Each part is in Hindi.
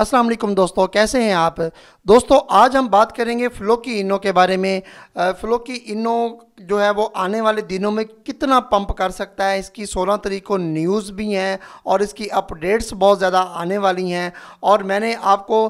अस्सलाम वालेकुम दोस्तों कैसे हैं आप दोस्तों आज हम बात करेंगे फ्लोकी इनो के बारे में फ्लोकी इनो जो है वो आने वाले दिनों में कितना पंप कर सकता है इसकी 16 तरीक को न्यूज़ भी हैं और इसकी अपडेट्स बहुत ज़्यादा आने वाली हैं और मैंने आपको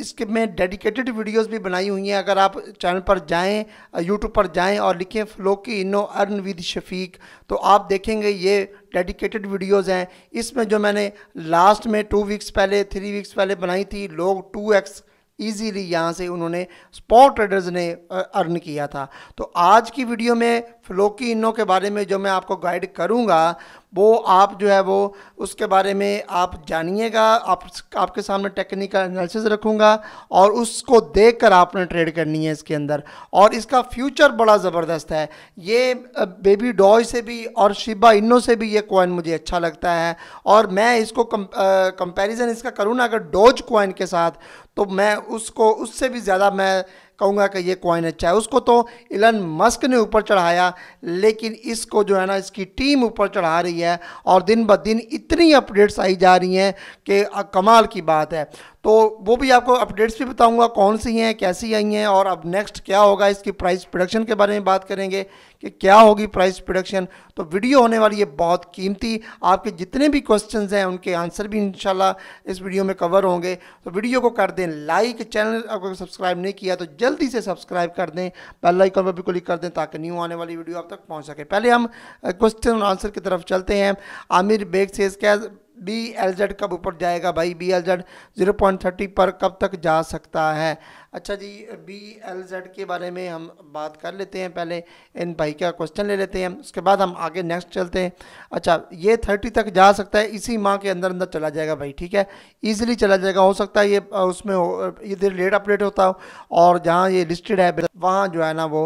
इसके में डेडिकेटेड वीडियोस भी बनाई हुई हैं अगर आप चैनल पर जाएं यूट्यूब पर जाएं और लिखें फ्लोकी इनो अर्न विद शफीक तो आप देखेंगे ये डेडिकेटेड वीडियोस हैं इसमें जो मैंने लास्ट में टू वीक्स पहले थ्री वीक्स पहले बनाई थी लोग टू एक्स ईजीली यहाँ से उन्होंने स्पॉट ट्रेडर्स ने अर्न किया था तो आज की वीडियो में फ्लोकी इनो के बारे में जो मैं आपको गाइड करूँगा वो आप जो है वो उसके बारे में आप जानिएगा आप आपके सामने टेक्निकल एनालिसिस रखूँगा और उसको देख कर आपने ट्रेड करनी है इसके अंदर और इसका फ्यूचर बड़ा ज़बरदस्त है ये बेबी डॉय से भी और शिबा इनो से भी ये कॉइन मुझे अच्छा लगता है और मैं इसको कंपैरिजन इसका करूँ ना अगर डोज कॉइन के साथ तो मैं उसको उससे भी ज़्यादा मैं कहूँगा कि ये कॉइन अच्छा है उसको तो इलन मस्क ने ऊपर चढ़ाया लेकिन इसको जो है ना इसकी टीम ऊपर चढ़ा रही है और दिन ब दिन इतनी अपडेट्स आई जा रही हैं कि कमाल की बात है तो वो भी आपको अपडेट्स भी बताऊंगा कौन सी हैं कैसी आई हैं और अब नेक्स्ट क्या होगा इसकी प्राइस प्रोडक्शन के बारे में बात करेंगे कि क्या होगी प्राइस प्रोडक्शन तो वीडियो होने वाली है बहुत कीमती आपके जितने भी क्वेश्चंस हैं उनके आंसर भी इंशाल्लाह इस वीडियो में कवर होंगे तो वीडियो को कर दें लाइक चैनल अगर सब्सक्राइब नहीं किया तो जल्दी से सब्सक्राइब कर दें बेल आइकन पर भी क्लिक कर दें ताकि न्यू आने वाली वीडियो आप तक पहुँच सके पहले हम क्वेश्चन और आंसर की तरफ चलते हैं आमिर बेग से इसके बी एल जेड कब ऊपर जाएगा भाई B L Z zero point thirty पर कब तक जा सकता है अच्छा जी बी एल जेड के बारे में हम बात कर लेते हैं पहले इन भाई का क्वेश्चन ले लेते हैं उसके बाद हम आगे नेक्स्ट चलते हैं अच्छा ये थर्टी तक जा सकता है इसी माह के अंदर अंदर चला जाएगा भाई ठीक है ईजिली चला जाएगा हो सकता है ये उसमें ये देर लेट अपडेट होता हो और जहाँ ये लिस्टेड है वहाँ जो है ना वो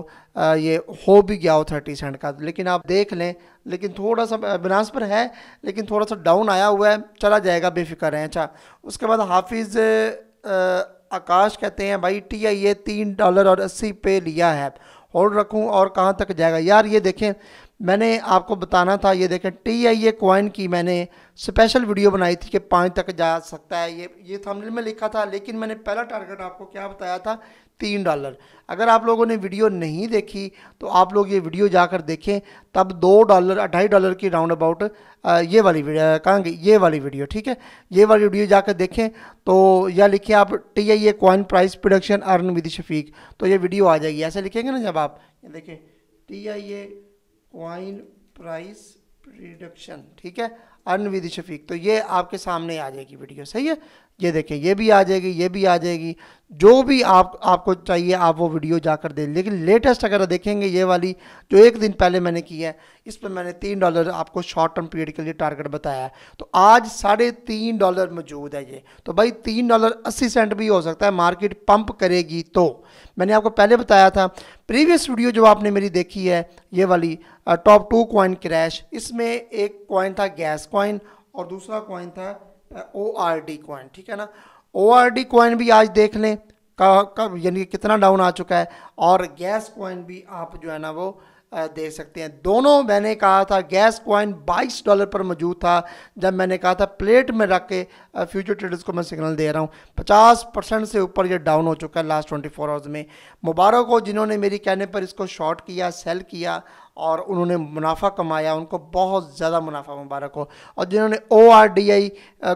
ये हो भी गया हो थर्टी सेंट का लेकिन आप देख लें लेकिन थोड़ा सा बिनास पर है लेकिन थोड़ा सा डाउन आया हुआ है चला जाएगा बेफिक्र है अच्छा उसके बाद हाफिज़ आकाश कहते हैं भाई टी आई ये तीन डॉलर और अस्सी पे लिया है होल्ड रखूँ और कहाँ तक जाएगा यार ये देखें मैंने आपको बताना था ये देखें टी आई ए कॉइन की मैंने स्पेशल वीडियो बनाई थी कि पाँच तक जा सकता है ये ये थंबनेल में लिखा था लेकिन मैंने पहला टारगेट आपको क्या बताया था तीन डॉलर अगर आप लोगों ने वीडियो नहीं देखी तो आप लोग ये वीडियो जाकर देखें तब दो डॉलर अढ़ाई डॉलर की राउंड अबाउट ये वाली कहाँ गई ये वाली वीडियो ठीक है ये वाली वीडियो जाकर देखें तो या लिखिए आप T I A coin price production earn with Shafiq तो ये वीडियो आ जाएगी ऐसे लिखेंगे ना जब आप ये देखें T I A coin price production ठीक है अन विद शफीक तो ये आपके सामने आ जाएगी वीडियो सही है ये देखें ये भी आ जाएगी ये भी आ जाएगी जो भी आप आपको चाहिए आप वो वीडियो जाकर दे लेकिन लेटेस्ट अगर देखेंगे ये वाली जो एक दिन पहले मैंने की है इस पर मैंने तीन डॉलर आपको शॉर्ट टर्म पीरियड के लिए टारगेट बताया है तो आज साढ़े तीन डॉलर मौजूद है ये तो भाई तीन डॉलर अस्सी सेंट भी हो सकता है मार्केट पंप करेगी तो मैंने आपको पहले बताया था प्रीवियस वीडियो जो आपने मेरी देखी है ये वाली टॉप टू कॉइन क्रैश इसमें एक कॉइन था गैस कॉइन और दूसरा कॉइन था ओ आर डी कॉइन ठीक है ना ओ आर डी कॉइन भी आज देख लें कब यानी कितना डाउन आ चुका है और गैस कॉइन भी आप जो है ना वो देख सकते हैं दोनों मैंने कहा था गैस कॉइन 22 डॉलर पर मौजूद था जब मैंने कहा था प्लेट में रख के फ्यूचर ट्रेडर्स को मैं सिग्नल दे रहा हूँ 50 परसेंट से ऊपर ये डाउन हो चुका है लास्ट 24 फोर आवर्स में मुबारक हो जिन्होंने मेरी कहने पर इसको शॉर्ट किया सेल किया और उन्होंने मुनाफ़ा कमाया उनको बहुत ज़्यादा मुनाफा मुबारक हो और जिन्होंने ओ आर डी आई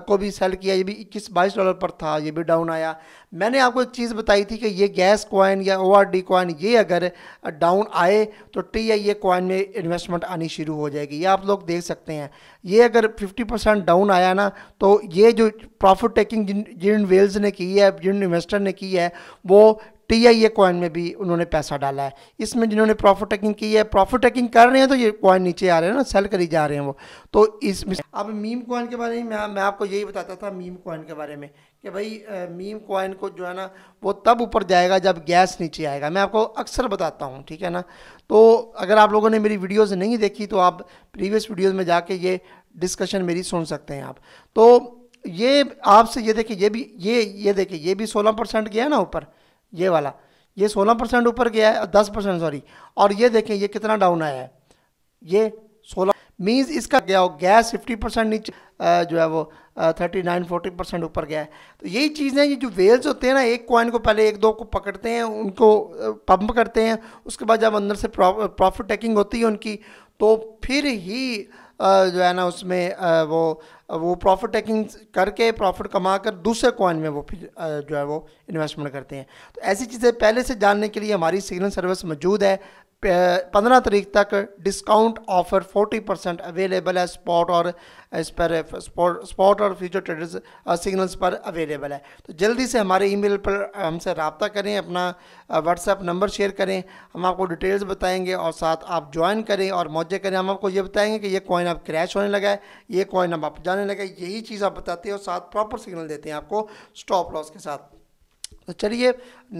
को भी सेल किया ये भी इक्कीस बाईस डॉलर पर था ये भी डाउन आया मैंने आपको एक चीज़ बताई थी कि ये गैस कॉइन या ओ आर डी कॉइन ये अगर डाउन आए तो टी आई ए कॉइन में इन्वेस्टमेंट आनी शुरू हो जाएगी ये आप लोग देख सकते हैं ये अगर फिफ्टी परसेंट डाउन आया ना तो ये जो प्रॉफिट टेकिंग जिन जिन वेल्स ने की है जिन इन्वेस्टर ने की है वो टीआईए कॉइन में भी उन्होंने पैसा डाला है इसमें जिन्होंने प्रॉफिट टेकिंग की है प्रॉफिट टेकिंग कर रहे हैं तो ये कॉइन नीचे आ रहे हैं ना सेल करी जा रहे हैं वो तो इस अब मीम कॉइन के बारे में मैं मैं आपको यही बताता था मीम कॉइन के बारे में कि भाई मीम कॉइन को जो है ना वो तब ऊपर जाएगा जब गैस नीचे आएगा मैं आपको अक्सर बताता हूँ ठीक है ना तो अगर आप लोगों ने मेरी वीडियोज़ नहीं देखी तो आप प्रीवियस वीडियोज़ में जाके ये डिस्कशन मेरी सुन सकते हैं आप तो ये आपसे ये देखिए ये भी ये ये देखिए ये भी सोलह परसेंट गया ना ऊपर ये वाला ये सोलह परसेंट ऊपर गया है दस परसेंट सॉरी और ये देखें ये कितना डाउन आया है ये सोलह मीन्स इसका गया गैस फिफ्टी परसेंट नीचे जो है वो थर्टी नाइन फोर्टी परसेंट ऊपर गया है तो यही चीज़ें ये जो वेल्स होते हैं ना एक कॉइन को पहले एक दो को पकड़ते हैं उनको पंप करते हैं उसके बाद जब अंदर से प्रॉफिट टेकिंग होती है उनकी तो फिर ही जो है ना उसमें वो वो प्रॉफिट टेकिंग करके प्रॉफिट कमा कर दूसरे कॉइन में वो फिर जो है वो इन्वेस्टमेंट करते हैं तो ऐसी चीज़ें पहले से जानने के लिए हमारी सिग्नल सर्विस मौजूद है पंद्रह तरीक तक discount offer forty percent available है स्पॉट और इस पर स्पॉट और फ्यूचर ट्रेडर्स सिग्नल्स पर अवेलेबल है तो जल्दी से हमारे ईमेल पर हमसे रबता करें अपना व्हाट्सएप नंबर शेयर करें हम आपको डिटेल्स बताएंगे और साथ आप ज्वाइन करें और मौजे करें हम आपको ये बताएंगे कि ये कॉइन अब क्रैश होने लगा है ये कॉइन अब आप जाने लगा है यही चीज़ आप बताते हैं और साथ प्रॉपर सिग्नल देते हैं आपको स्टॉप लॉस के साथ तो चलिए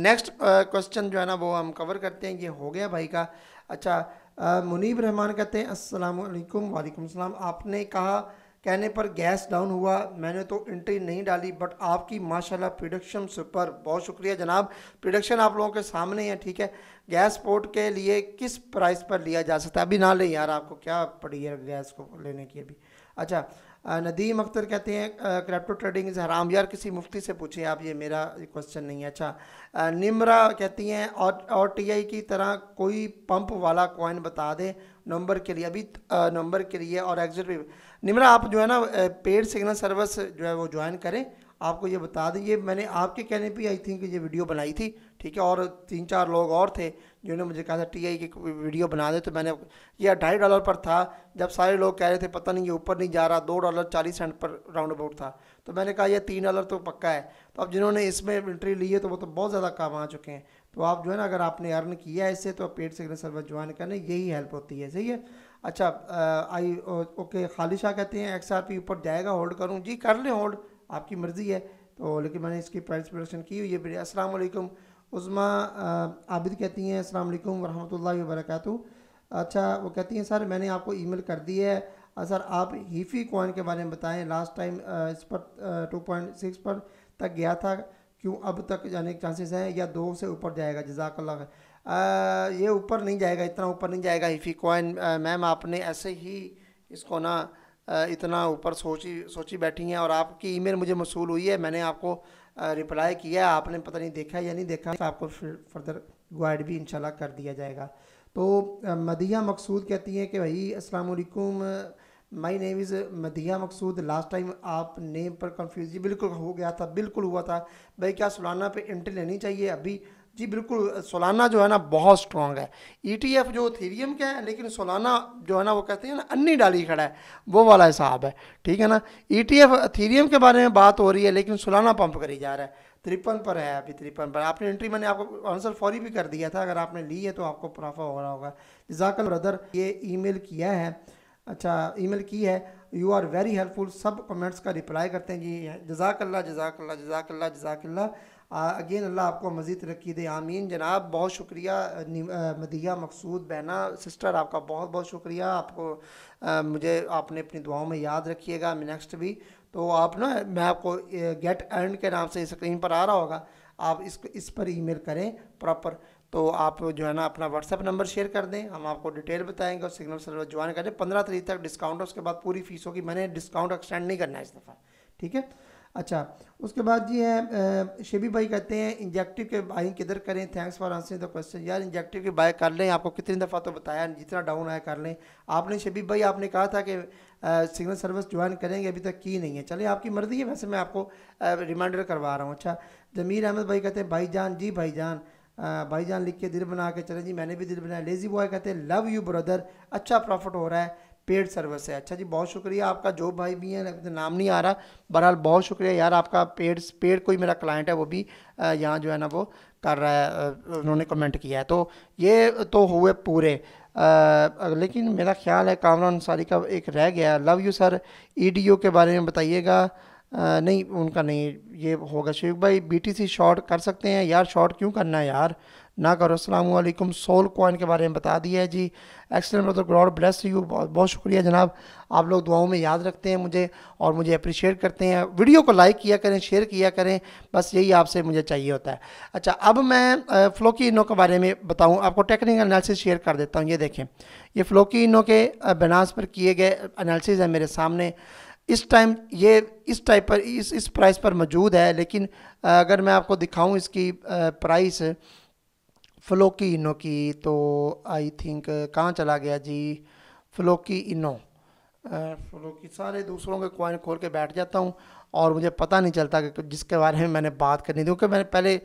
नेक्स्ट क्वेश्चन जो है ना वो हम कवर करते हैं ये हो गया भाई का अच्छा मुनीब रहमान कहते हैं असलकुम वालेकुम सलाम आपने कहा कहने पर गैस डाउन हुआ मैंने तो एंट्री नहीं डाली बट आपकी माशाल्लाह प्रोडक्शन सुपर बहुत शुक्रिया जनाब प्रोडक्शन आप लोगों के सामने है ठीक है गैस पोर्ट के लिए किस प्राइस पर लिया जा सकता है अभी ना लें यार आपको क्या पड़ी है गैस को लेने की अभी अच्छा नदीम अख्तर कहते हैं क्रिप्टो ट्रेडिंग इज़ हराम यार किसी मुफ्ती से पूछें आप ये मेरा क्वेश्चन नहीं है अच्छा निमरा कहती हैं और और आई की तरह कोई पंप वाला कॉइन बता दें नंबर के लिए अभी नंबर के लिए और एग्जिट निमरा आप जो है ना पेड सिग्नल सर्विस जो है वो ज्वाइन करें आपको ये बता दें ये मैंने आपके कहने पे आई थिंक ये वीडियो बनाई थी ठीक है और तीन चार लोग और थे जिन्होंने मुझे कहा था टी आई की वीडियो बना दे तो मैंने ये ढाई डॉलर पर था जब सारे लोग कह रहे थे पता नहीं ये ऊपर नहीं जा रहा दो डॉलर चालीस सेंट पर राउंड अबाउट था तो मैंने कहा यह तीन डॉलर तो पक्का है तो अब जिन्होंने इसमें एंट्री ली है तो वो तो बहुत ज़्यादा काम आ चुके हैं तो आप जो है ना अगर आपने अर्न किया है इससे तो पेड सिग्नल सर्विस ज्वाइन करने यही हेल्प होती है सही है अच्छा आई ओके खालिशा कहते हैं एक्स आर पी ऊपर जाएगा होल्ड करूँ जी कर लें होल्ड आपकी मर्ज़ी है तो लेकिन मैंने इसकी प्राइस प्रोडक्शन की हुई है बेटे असलम उज़मा आबिद कहती हैं असलम वरहमल वरक अच्छा वो कहती हैं सर मैंने आपको ई कर दी है सर आप हीफी कॉइन के बारे में बताएं लास्ट टाइम इस पर टू पॉइंट सिक्स पर तक गया था क्यों अब तक जाने के चांसेस हैं या दो से ऊपर जाएगा जजाकल्ला ये ऊपर नहीं जाएगा इतना ऊपर नहीं जाएगा हीफी कॉइन मैम आपने ऐसे ही इसको ना इतना ऊपर सोची सोची बैठी हैं और आपकी ईमेल मुझे मसूल हुई है मैंने आपको रिप्लाई किया आपने पता नहीं देखा या नहीं देखा तो आपको फर्दर गाइड भी इंशाल्लाह कर दिया जाएगा तो मदिया मकसूद कहती हैं कि भाई अस्सलाम वालेकुम my name is Madiya Maqsood last time आप नेम पर कन्फ्यूज बिल्कुल हो गया था बिल्कुल हुआ था भाई क्या सुलाना पे एंट्री लेनी चाहिए अभी जी बिल्कुल सोलाना जो है ना बहुत स्ट्रॉन्ग है ईटीएफ e जो थीरियम के हैं लेकिन सोलाना जो है ना वो कहते हैं ना अन्नी डाली खड़ा है वो वाला हिसाब है ठीक है ना ईटीएफ e थीरियम के बारे में बात हो रही है लेकिन सोलाना पंप करी जा रहा है तिरपन पर है अभी तिरपन पर आपने एंट्री मैंने आपको आंसर फौरी भी कर दिया था अगर आपने ली है तो आपको प्रॉफा हो रहा होगा जजाकल ब्रदर ये ई किया है अच्छा ई की है यू आर वेरी हेल्पफुल सब कमेंट्स का रिप्लाई करते हैं जी जजाकल्ला जजाकल्ला जजाकल्ला जजाकल्ला अगेन अल्लाह आपको मज़ीद तरक्की दे आमीन जनाब बहुत शुक्रिया मदिया मकसूद बहना सिस्टर आपका बहुत बहुत शुक्रिया आपको आ, मुझे आपने अपनी दुआओं में याद रखिएगा नेक्स्ट भी तो आप ना मैं आपको गेट अर्न के नाम से स्क्रीन पर आ रहा होगा आप इस इस पर ईमेल करें प्रॉपर तो आप जो है ना अपना व्हाट्सअप नंबर शेयर कर दें हम आपको डिटेल बताएंगे और सिग्नल सर्वर ज्वाइन करें पंद्रह तारीख तक डिस्काउंट है उसके बाद पूरी फीसों की मैंने डिस्काउंट एक्सटेंड नहीं करना है इस दफ़ा ठीक है अच्छा उसके बाद जी है शेबी भाई कहते हैं इंजेक्टिव के बाइंग किधर करें thanks for answering the question यार इंजेक्टिव की बाई कर लें आपको कितनी दफ़ा तो बताया जितना डाउन आया कर लें आपने शेबी भाई आपने कहा था कि सिग्नल सर्विस ज्वाइन करेंगे अभी तक की नहीं है चलिए आपकी मर्ज़ी है वैसे मैं आपको रिमाइंडर करवा रहा हूँ अच्छा जमीर अहमद भाई कहते हैं जान जी भाई भाईजान लिख के दिल बना के चले जी मैंने भी दिल बनाया लेजी बॉय कहते हैं लव यू ब्रदर अच्छा प्रॉफिट हो रहा है पेड सर्विस है अच्छा जी बहुत शुक्रिया आपका जो भाई भी है तो नाम नहीं आ रहा बहरहाल बहुत शुक्रिया यार आपका पेड पेड कोई मेरा क्लाइंट है वो भी यहाँ जो है ना वो कर रहा है उन्होंने कमेंट किया है तो ये तो हुए पूरे आ, लेकिन मेरा ख्याल है कामरान अंसारी का एक रह गया लव यू सर ई के बारे में बताइएगा नहीं उनका नहीं ये होगा शेख भाई बीटीसी शॉर्ट कर सकते हैं यार शॉर्ट क्यों करना है यार ना करो असलम सोल कॉइन के बारे में बता दिया है जी excellent brother God bless you बहुत शुक्रिया जनाब आप लोग दुआओं में याद रखते हैं मुझे और मुझे अप्रिशिएट करते हैं वीडियो को लाइक किया करें शेयर किया करें बस यही आपसे मुझे चाहिए होता है अच्छा अब मैं फ्लोकी इनो के बारे में बताऊँ आपको टेक्निकल एनालिसिस शेयर कर देता हूँ ये देखें ये फ्लोकी इनो के बनास पर किए गए एनालिसिस हैं मेरे सामने इस टाइम ये इस टाइप पर इस इस प्राइस पर मौजूद है लेकिन अगर मैं आपको दिखाऊं इसकी प्राइस फ्लोकी इनो की तो आई थिंक कहाँ चला गया जी फ्लोकी इनो फ्लोकी सारे दूसरों के कॉइन खोल के बैठ जाता हूँ और मुझे पता नहीं चलता कि जिसके बारे में मैंने बात करनी थी क्योंकि मैंने पहले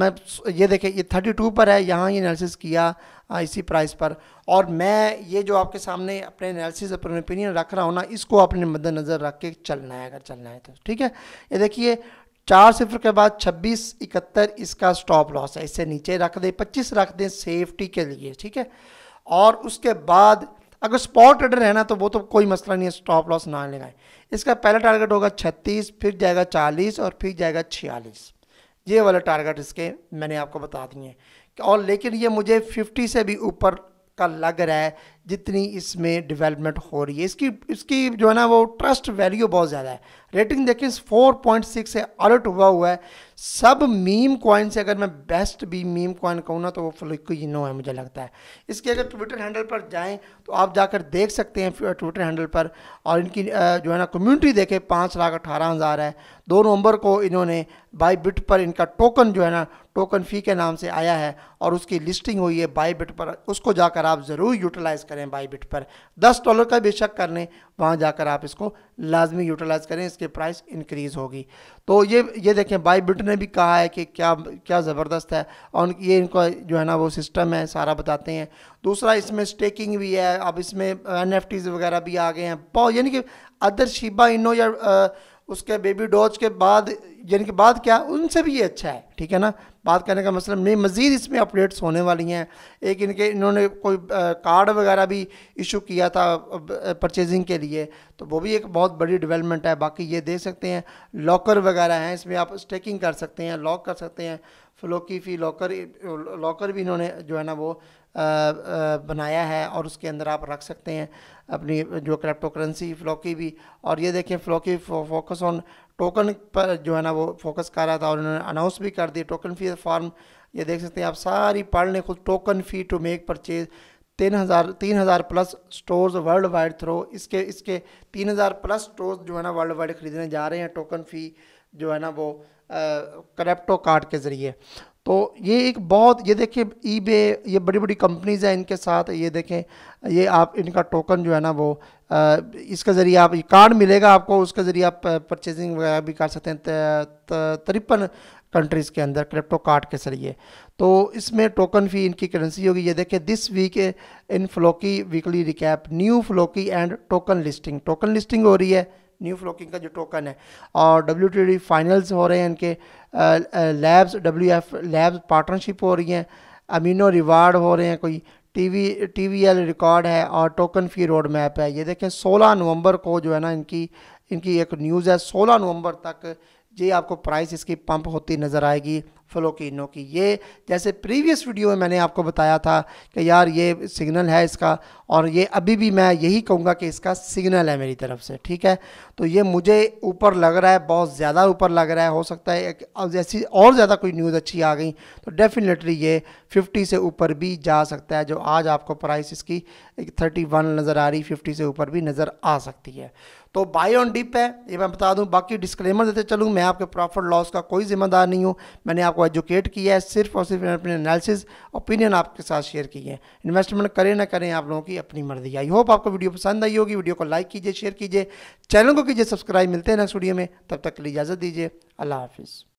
मैं ये देखे ये थर्टी टू पर है यहाँ ये एनालिसिस किया इसी प्राइस पर और मैं ये जो आपके सामने अपने एनालिसिस अपने ओपिनियन रख रहा हूँ ना इसको अपने मद्देनज़र रख के चलना है अगर चलना है तो ठीक है ये देखिए चार सिफर के बाद छब्बीस इकहत्तर इसका स्टॉप लॉस है इसे नीचे रख दें पच्चीस रख दें सेफ्टी के लिए ठीक है और उसके बाद अगर स्पॉट ट्रेडर है ना तो वो तो कोई मसला नहीं है स्टॉप लॉस ना है इसका पहला टारगेट होगा छत्तीस फिर जाएगा चालीस और फिर जाएगा छियालीस ये वाला टारगेट इसके मैंने आपको बता दिए और लेकिन ये मुझे फिफ्टी से भी ऊपर का लग रहा है जितनी इसमें डेवलपमेंट हो रही है इसकी इसकी जो है ना वो ट्रस्ट वैल्यू बहुत ज़्यादा है रेटिंग देखें सिक्स से अलर्ट हुआ हुआ है सब मीम कॉइन से अगर मैं बेस्ट भी मीम कॉइन कहूँ ना तो वो इनो है मुझे लगता है इसके अगर ट्विटर हैंडल पर जाएँ तो आप जाकर देख सकते हैं ट्विटर हैंडल पर और इनकी जो है ना कम्यूनिटी देखें पाँच लाख अठारह हज़ार है दो नवंबर को इन्होंने बाई बिट पर इनका टोकन जो है ना टोकन फ़ी के नाम से आया है और उसकी लिस्टिंग हुई है बाई बिट पर उसको जाकर आप ज़रूर यूटिलाइज़ करें बाई बिट पर दस डॉलर का भी शक कर लें वहाँ जाकर आप इसको लाजमी यूटिलाइज़ करें इसके प्राइस इंक्रीज़ होगी तो ये ये देखें बाई बिट ने भी कहा है कि क्या क्या ज़बरदस्त है और ये इनका जो है ना वो सिस्टम है सारा बताते हैं दूसरा इसमें स्टेकिंग भी है अब इसमें एन वगैरह भी आ गए हैं बहुत यानी कि अदर शिबा इनो या उसके बेबी डॉज के बाद यानी कि बाद क्या उनसे भी ये अच्छा है ठीक है ना बात करने का मसला मतलब नहीं मज़ीद इसमें अपडेट्स होने वाली हैं एक इनके इन्होंने कोई कार्ड वगैरह भी इशू किया था परचेजिंग के लिए तो वो भी एक बहुत बड़ी डेवलपमेंट है बाकी ये देख सकते हैं लॉकर वगैरह हैं इसमें आप स्टेकिंग कर सकते हैं लॉक कर सकते हैं फ्लोकी फी लॉकर लॉकर भी इन्होंने जो है ना वो आ, आ, बनाया है और उसके अंदर आप रख सकते हैं अपनी जो क्रिप्टो करेंसी फ्लॉकी भी और ये देखें फ्लॉकी फोकस ऑन टोकन पर जो है ना वो फोकस कर रहा था और उन्होंने अनाउंस भी कर दिया टोकन फी फार्म ये देख सकते हैं आप सारी पढ़ लें खुद token fee to make purchase तीन हज़ार तीन हज़ार plus stores world wide through इसके इसके तीन हज़ार प्लस स्टोर्स जो है ना वर्ल्ड वाइड ख़रीदने जा रहे हैं टोकन फ़ी जो है ना वो करप्टो कार्ड के ज़रिए तो ये एक बहुत ये देखिए ईबे ये बड़ी बड़ी कंपनीज़ हैं इनके साथ ये देखें ये आप इनका टोकन जो है ना वो इसके ज़रिए आप ये कार्ड मिलेगा आपको उसके ज़रिए आप परचेजिंग वगैरह भी कर सकते हैं तिरपन कंट्रीज़ के अंदर क्रिप्टो कार्ड के जरिए तो इसमें टोकन फ़ी इनकी करेंसी होगी ये देखें this week in Floki weekly recap new Floki and token listing token listing हो रही है न्यू फ्लोकिंग का जो टोकन है और डब्ल्यू फाइनल्स हो रहे हैं इनके labs W F labs partnership हो रही हैं अमीनो रिवार्ड हो रहे हैं कोई टी वी रिकॉर्ड है और टोकन फी रोड मैप है ये देखें 16 नवंबर को जो है ना इनकी इनकी एक न्यूज़ है 16 नवंबर तक ये आपको प्राइस इसकी पंप होती नज़र आएगी फ्लोकिनो की ये जैसे प्रीवियस वीडियो में मैंने आपको बताया था कि यार ये सिग्नल है इसका और ये अभी भी मैं यही कहूँगा कि इसका सिग्नल है मेरी तरफ से ठीक है तो ये मुझे ऊपर लग रहा है बहुत ज़्यादा ऊपर लग रहा है हो सकता है अब जैसी और ज़्यादा कोई न्यूज़ अच्छी आ गई तो डेफिनेटली ये फिफ्टी से ऊपर भी जा सकता है जो आज आपको प्राइस इसकी थर्टी वन नज़र आ रही फिफ्टी से ऊपर भी नज़र आ सकती है तो बाय ऑन डिप है ये मैं बता दूं बाकी डिस्क्लेमर देते चलूँ मैं आपके प्रॉफिट लॉस का कोई जिम्मेदार नहीं हूँ मैंने आपको एजुकेट किया है सिर्फ और सिर्फ अपने एनालिसिस ओपिनियन आपके साथ शेयर किए हैं इन्वेस्टमेंट करें ना करें आप लोगों की अपनी मर्जी आई होप आपको वीडियो पसंद आई होगी वीडियो को लाइक कीजिए शेयर कीजिए चैनल को कीजिए सब्सक्राइब मिलते हैं नेक्स्ट वीडियो में तब तक के लिए इजाज़त दीजिए अल्लाह हाफिज़